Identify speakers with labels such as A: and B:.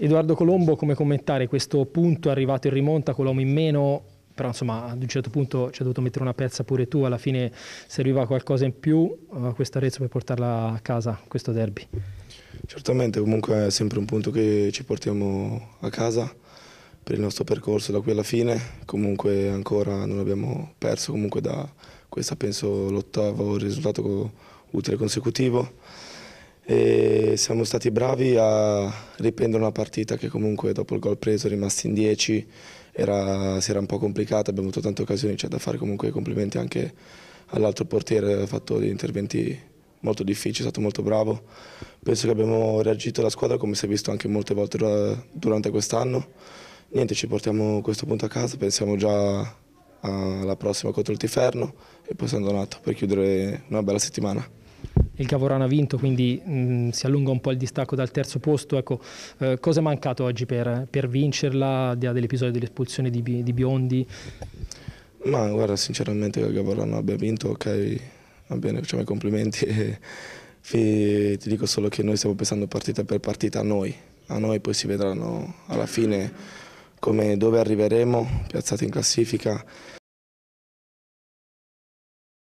A: Edoardo Colombo, come commentare questo punto arrivato in rimonta con l'uomo in meno? Però insomma ad un certo punto ci hai dovuto mettere una pezza pure tu, alla fine serviva qualcosa in più a eh, questa Arezzo per portarla a casa, questo derby.
B: Certamente, comunque è sempre un punto che ci portiamo a casa per il nostro percorso da qui alla fine, comunque ancora non abbiamo perso, comunque da questa penso l'ottavo risultato utile consecutivo e siamo stati bravi a riprendere una partita che comunque dopo il gol preso rimasti in 10 era, si era un po' complicata, abbiamo avuto tante occasioni, c'è cioè, da fare comunque complimenti anche all'altro portiere, ha fatto degli interventi molto difficili, è stato molto bravo, penso che abbiamo reagito la squadra come si è visto anche molte volte durante quest'anno, niente ci portiamo questo punto a casa, pensiamo già alla prossima contro il Tiferno e poi siamo Donato per chiudere una bella settimana
A: il Gavorano ha vinto, quindi mh, mm, si allunga un po' il distacco dal terzo posto. Ecco, eh, cosa è mancato oggi per, per vincerla, dell'episodio dell'espulsione di, di, Biondi?
B: Ma guarda, sinceramente che il Gavorano abbia vinto, ok, va bene, facciamo i complimenti. E, ti dico solo che noi stiamo pensando partita per partita a noi, a noi poi si vedranno alla fine come, dove arriveremo, piazzati in classifica